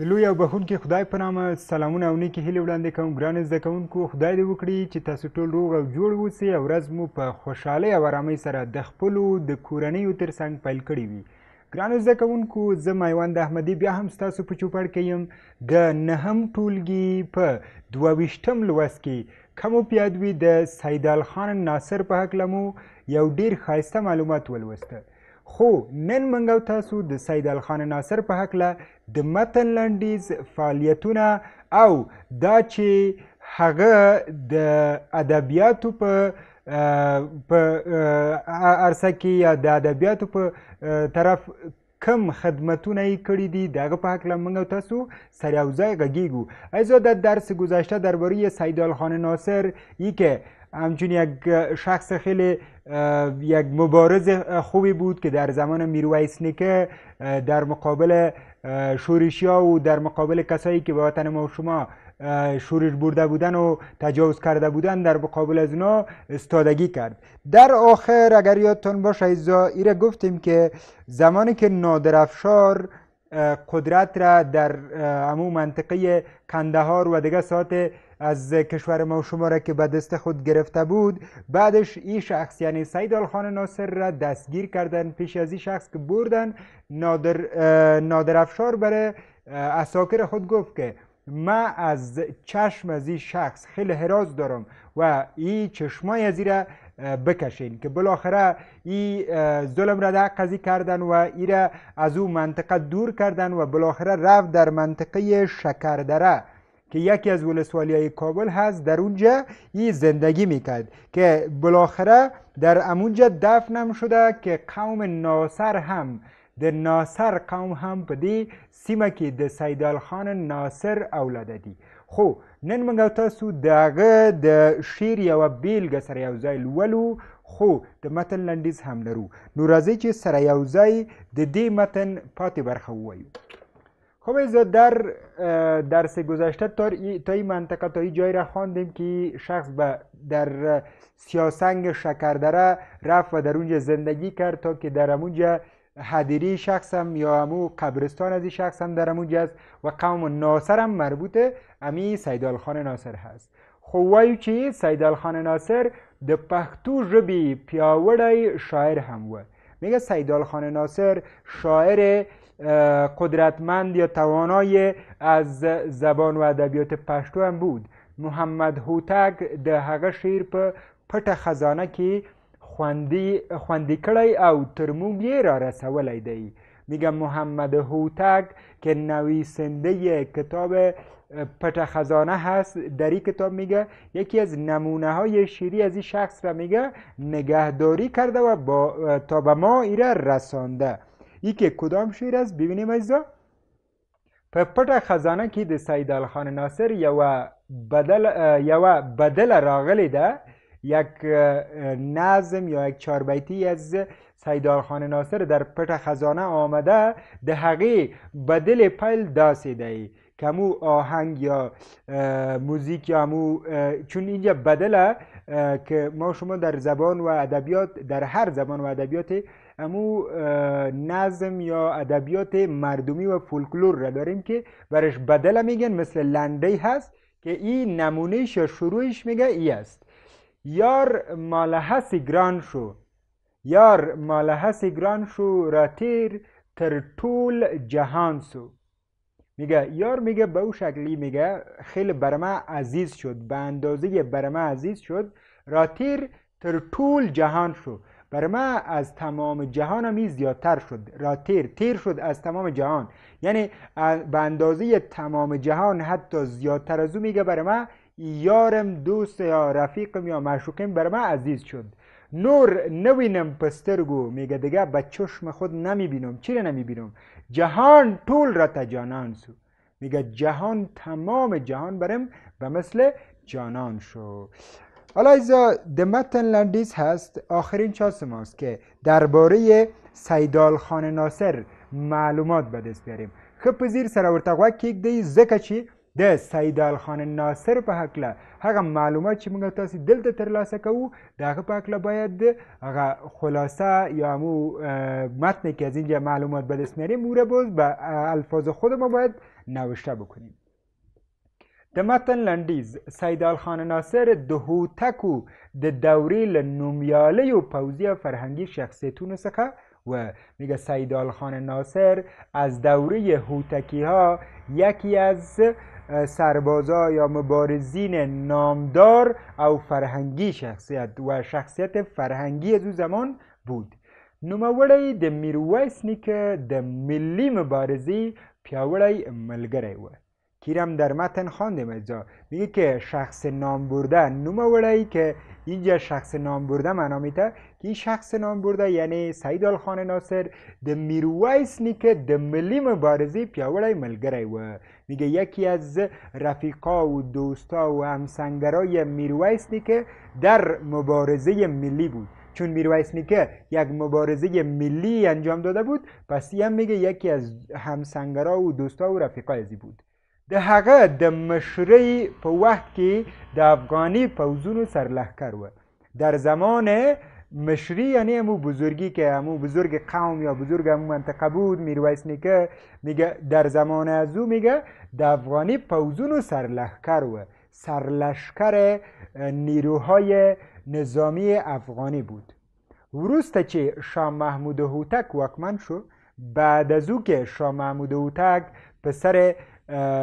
د لوی او بخونکي خدای په نامه سلامونه او نیکې هیلې وړاندې کوم ګران زده کوونکو خدای دې وکړي چې تاسو ټول روغ او جوړ اوسئ او ورځ مو په خوشحالۍ او ارامۍ سره د خپلو د کورنیو تر څنګ پیل کړي وي ګرانو زده کوونکو زه مایوند احمدي بیا هم ستاسو په چوپړ کې یم د نهم ټولګي په دوه ویشتم لوست کې کمو پیادوي د سیدال خان ناصر په هکله مو یو ډیر ښایسته معلومات ولوسته خو نن موږ او تاسو د سید الخان ناصر په حق له د متن لنډیز فعالیتونه او دا چې هغه د ادبیاتو په په ارسه کې یا د ادبیاتو په طرف کم خدمتونه یې کړي دي دغه په هکله موږ تاسو سره یو ځای غږیږو ایزو د درس گذشته درباره سید الخان ناصر یی که همچون یک شخص خیلی یک مبارز خوبی بود که در زمان میرویس نیکه در مقابل شورشی ها و در مقابل کسایی که به وطن ما شما شورش برده بودن و تجاوز کرده بودن در مقابل از اونا استادگی کرد در آخر اگر یادتون باشه ایزا ایره گفتیم که زمانی که نادرافشار قدرت را در امو منطقه کندهار و دیگه ساعت از کشور ما شماره که به دست خود گرفته بود بعدش این شخص یعنی سید الخان ناصر را دستگیر کردن پیش از این شخص که بردن نادر, نادر افشار بره اساکر خود گفت که ما از چشم از این شخص خیلی حراز دارم و این چشمای از را بکشین که بالاخره این ظلم را در قضی کردن و ایره از او منطقه دور کردن و بالاخره رفت در منطقه شکردره که یکی از ولسوالی کابل هست در اونجا یه زندگی میکرد که بالاخره در امونجا دفنم شده که قوم ناصر هم د ناصر قوم هم په دې سیمه کې د سیدال خان ناصر اولاده دي خو نن موږ تاسو د هغه د شیر یوه بیلګه سره یو ځای لولو خو د متن لنډیز هم لرو نو راځئ چې سره یو ځای د دې متن پاتې برخه ووایو خب در درس گذشته تا این منطقه تا این جای را خواندیم که شخص به در سیاسنگ شکردره رفت و در اونجا زندگی کرد تا که در اونجا حدیری شخص هم یا امو قبرستان از این شخص هم در اونجا است و قوم ناصر هم مربوطه امی سیدال خان ناصر هست خوایو خب چی سیدال خان ناصر د پختو ژبی پیاوړی شاعر هم و میگه سیدال خان ناصر شاعر قدرتمند یا توانای از زبان و ادبیات پشتو هم بود محمد هوتک د هغه شیر په پټه خزانه کې خوندي خوندي کړی او تر موږ یې را دی میگم محمد هوتک که نویسنده کتاب پټه خزانه هست در کتاب میگه یکی از نمونه های شیری از این شخص را میگه نگهداری کرده و با تا به ما ایره رسانده ای که کدام شعر است ببینیم عزیزا په پټه خزانه کې د سید خان ناصر یوه بدل یوه بدله راغلې ده یک نظم یا یک چاربیتی از سیدال خان ناصر در پټه خزانه آمده ده حقی بدل پیل داسې دی کمو آهنگ یا موزیک یا مو چون اینجا بدله که ما شما در زبان و ادبیات در هر زبان و ادبیات امو نظم یا ادبیات مردمی و فولکلور را داریم که برش بدل میگن مثل لنده هست که این نمونهش یا شروعش میگه ای است یار مالحس گران شو یار مالحس گران شو راتیر تر طول جهان سو میگه یار میگه به او شکلی میگه خیلی برمه عزیز شد به اندازه برمه عزیز شد راتیر تر طول جهان شو بر ما از تمام جهان همی زیادتر شد را تیر تیر شد از تمام جهان یعنی به اندازه تمام جهان حتی زیادتر از او میگه بر ما یارم دوست یا رفیقم یا معشوقم بر ما عزیز شد نور نوینم پسترگو میگه دیگه به چشم خود نمیبینم چرا نمیبینم جهان طول را تا جانان سو میگه جهان تمام جهان برم به مثل جانان شو حالا ایزا متن لندیز هست آخرین چاس ماست که درباره سیدال خان ناصر معلومات به دست بیاریم خب په زیر سره ورته غوږ کیږدئ ځکه چې سیدال خان ناصر په حکله هغه معلومات چې موږ تاسو دلته ترلاسه کوو د هغه په حکله باید هغه خلاصه یا مو متن که از اینجا معلومات به دست میاریم او را باز به الفاظ خود ما باید نوشته بکنیم د متن لنډیز سیدال خان ناصر د هوتکو د دورې له نومیالیو پوځي فرهنگی شخصیتونو څخه و میگه سیدال خان ناصر از دوره هوتکی ها یکی از سربازا یا مبارزین نامدار او فرهنگی شخصیت و شخصیت فرهنگی از او زمان بود نوموړی د میرویس نیکه د ملی مبارزی پیاوړی ملګری و کیرم در متن خواندیم مجا میگه که شخص نام برده نوم وړی که اینجا شخص نام برده معنا میته که این شخص نام برده یعنی سعید الخان ناصر د میرویس نیکه د ملی مبارزه پیاوړی ملګری و میگه یکی از رفیقا و دوستا و همسنگرای میرویس نیکه در مبارزه ملی بود چون میرویس نیکه یک مبارزه ملی انجام داده بود پس هم میگه یکی از همسنگرا و دوستا و رفیقای زی بود د هغه د مشرۍ په وخت کې د افغانی پوزونو سرلهکر و در زمان مشری یعنی امو بزرگی که امو بزرگ قوم یا بزرگ امو منطقه بود میرویس نیکه میگه در زمان از او میگه د افغانی پوزونو سرلهکر و سرلشکر نیروهای نظامی افغانی بود وروسته چې شاه محمود هوتک واکمن شو بعد از او که شاه محمود هوتک پسر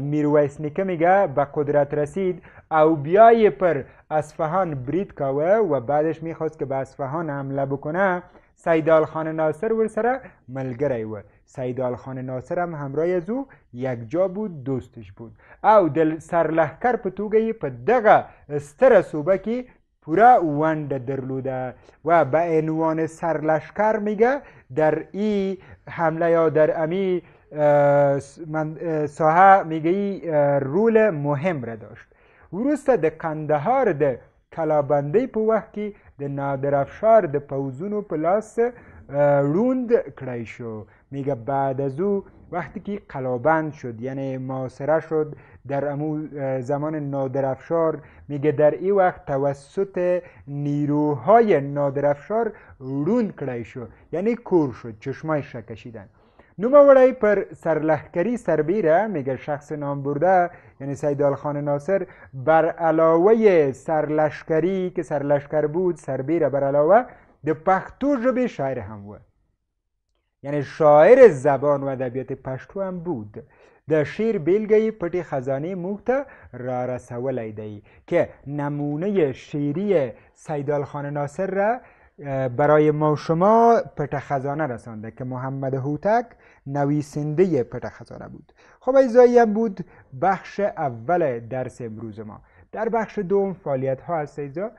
میرویس نیکه میگه به قدرت رسید او بیای پر اصفهان برید کاوه و بعدش میخواست که به اصفهان حمله بکنه سیدال خان ناصر ورسره ملگره و سیدال خان ناصر هم همراه از او یک جا بود دوستش بود او دل سرلهکر په توګه په دغه ستره صوبه کې پوره درلوده و به عنوان سرلشکر میگه در ای حمله یا در امی ساحه میگی رول مهم را داشت وروسته د کندهار د کلابندۍ په وخت کې د نادر افشار د پوزونو په لاس روند کړی شو میگه بعد از او وقتی که قلابند شد یعنی ماسره شد در امو زمان نادرافشار میگه در ای وقت توسط نیروهای نادرافشار روند کړی شو یعنی کور شد چشمای را نوموړی پر سرلحکری سربیره میگه شخص نام برده یعنی سیدال خان ناصر بر علاوه سرلشکری که سرلشکر بود سربیره بر علاوه د پښتو ژبې شاعر هم و یعنی شاعر زبان و ادبیات پښتو هم بود د شیر بیلګه پټې خزانه موږ ته را رسولی دی که نمونه شیری سیدال خان ناصر را برای ما شما پت خزانه رسانده که محمد هوتک نویسنده پت خزانه بود خب ایزایی هم بود بخش اول درس امروز ما در بخش دوم فعالیت ها هست ایزا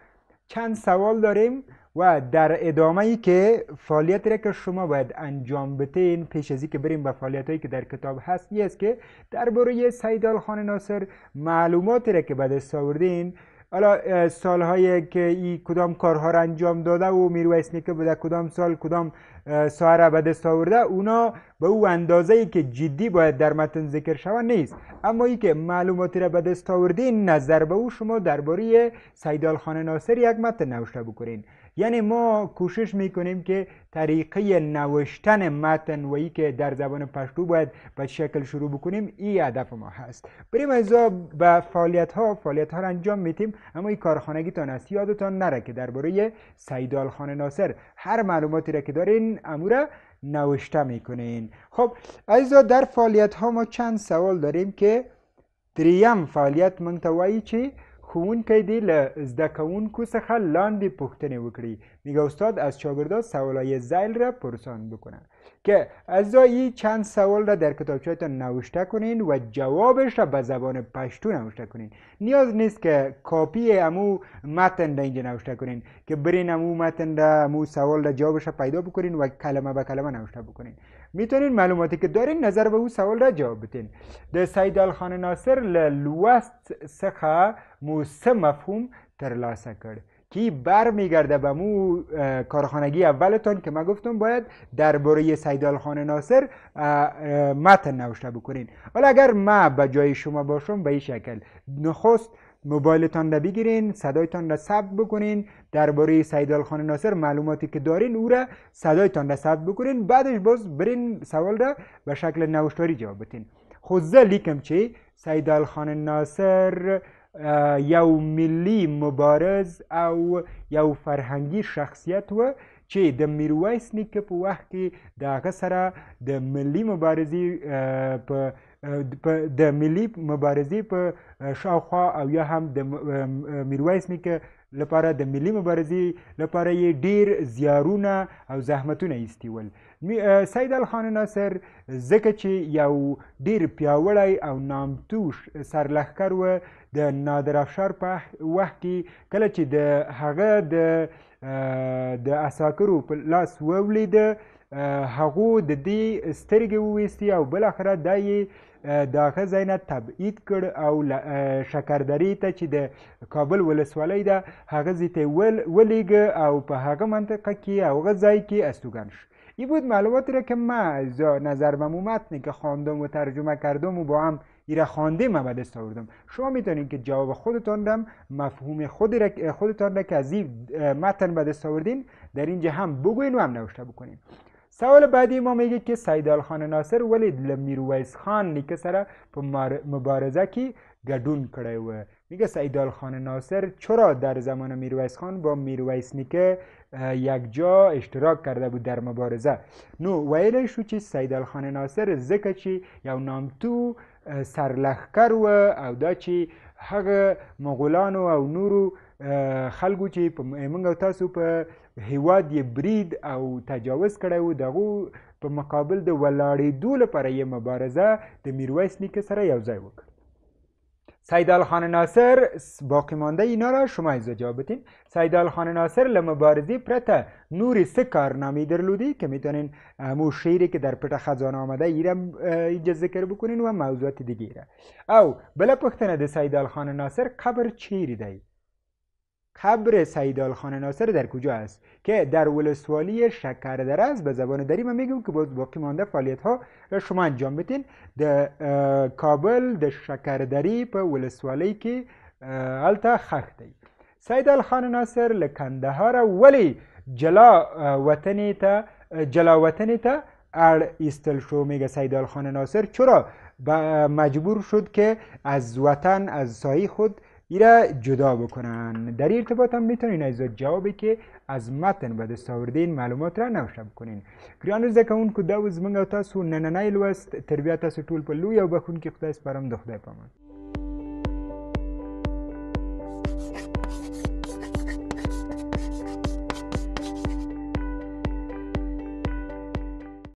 چند سوال داریم و در ادامه ای که فعالیت را که شما باید انجام بتین پیش ازی که بریم به فعالیت هایی که در کتاب هست است که درباره سیدال خان ناصر معلوماتی را که بعد ساوردین حالا سالهایی که ای کدام کارها را انجام داده و میرویس نیکه بوده کدام سال کدام ساعه را به دست آورده اونا به او اندازه ای که جدی باید در متن ذکر شوه نیست اما ای که معلوماتی را به دست آوردین نظر به او شما درباره سیدال خان ناصر یک متن نوشته بکنین یعنی ما کوشش میکنیم که طریقه نوشتن متن و ای که در زبان پشتو باید به شکل شروع بکنیم این هدف ما هست بریم از به فعالیت ها فعالیت ها را انجام میتیم اما این کارخانگیتان است یادتان نره که درباره سیدال خان ناصر هر معلوماتی را که دارین امورا نوشته میکنین خب ازا در فعالیت ها ما چند سوال داریم که دریم فعالیت منتوایی چی ښوونکی دې له زده کوونکو څخه لاندې پوښتنې وکړي میگه استاد از شاګردان سوالای زیل را پرسان بکنه که ای چند سوال را در کتابچهتان نوشته کنین و جوابش را به زبان پشتو نوشته کنین نیاز نیست که کاپی امو متن را اینجا نوشته کنین که برین امو متن را امو سوال را جوابش را پیدا بکنین و کلمه به کلمه نوشته بکنین میتونین معلوماتی که دارین نظر به او سوال را جواب بتین د سید خان ناصر لوست سخه مو سه مفهوم ترلاسه کرد کی بر میگرده به مو کارخانگی اولتان که ما گفتم باید درباره سیدال خان ناصر متن نوشته بکنین حالا اگر ما به جای شما باشم به این شکل نخست موبایلتان را بگیرین صدایتان را ثبت بکنین درباره سیدال خان ناصر معلوماتی که دارین او را صدایتان را ثبت بکنین بعدش باز برین سوال را به شکل نوشتاری جواب بدین خود لیکم چی سیدال خان ناصر یو ملی مبارز او یو فرهنگی شخصیت و چې د میرویس نیکه په وخت کې د هغه سره د ملی مبارزې په د ملي مبارزې په شاوخوا او یا هم د میرویس نیکه لپاره د ملي مبارزې لپاره یې ډیر زیارونه او زحمتونه ایستیول سید خان ناصر ځکه چې یو ډیر پیاوړی او نامتو سرلښکر و د نادر افشار په وخت کې کله چې د هغه د د اساکرو په لاس وولیده هغو د دې سترګې وویستې او بالاخره دا یې دا زینه تبعید کړ او شکرداری ته چې د کابل ولسوالۍ ده هغه ځای ته ولیږه او په هغه منطقه کې هغه ځای کې استوګن شو این بود معلوماتی را که من از نظر و متنی که خواندم و ترجمه کردم و با هم ایرا خوانده من به شما میتونید که جواب خودتان را مفهوم خود را خودتان را که از این متن بده دست در اینجا هم بگوین و هم نوشته بکنین سوال بعدی ما میگه که سیدال خان ناصر ولی له میرویس خان نیکه سره په مبارزه کې ګډون کړی و میگه سیدال خان ناصر چرا در زمان میرویس خان با میرویس نیکه یکجا اشتراک کرده بود در مبارزه نو ویلی شو چې سیدال خان ناصر ځکه چې یو نامتو سرلخکر و او دا چې هغه مغولانو او نورو خلکو چې په موږ تاسو په هیواد یې برید او تجاوز کړی و دغو په مقابل د ولاړېدو لپاره یې مبارزه د میرویس نیکه سره یوځای وکړ سیدال خان ناصر باقی مانده اینا را شما اجازه بدین سیدال خان ناصر لمبارزی پرته نور سه کارنامه درلودی که میتونین مو شعری که در پټه خزانه آمده ایرم اینجا ذکر بکنین و موضوعات دیگه ایره او بلا پختنه د سیدال خان ناصر قبر چیری دی قبر سیدال خان ناصر در کجا است که در ولسوالی شکردر است به زبان دری من میگم که باز باقی مانده فعالیت ها را شما انجام بدین در کابل در شکردری په ولسوالی که هلته خخته دی سیدال خان ناصر ها را ولی جلا وطنی ته جلا وطنی تا ار ایستل شو میگه سیدال خان ناصر چرا مجبور شد که از وطن از سایه خود ایرا جدا بکنن در ارتباط هم میتونین از جوابی که از متن به دست آوردین معلومات را نوشم کنین ګران زده کوونکو دا اوس موږ تاسو نننۍ لوست تربیه تاسو ټول په لوی او بخون کې خدای سپارم د خدای پامان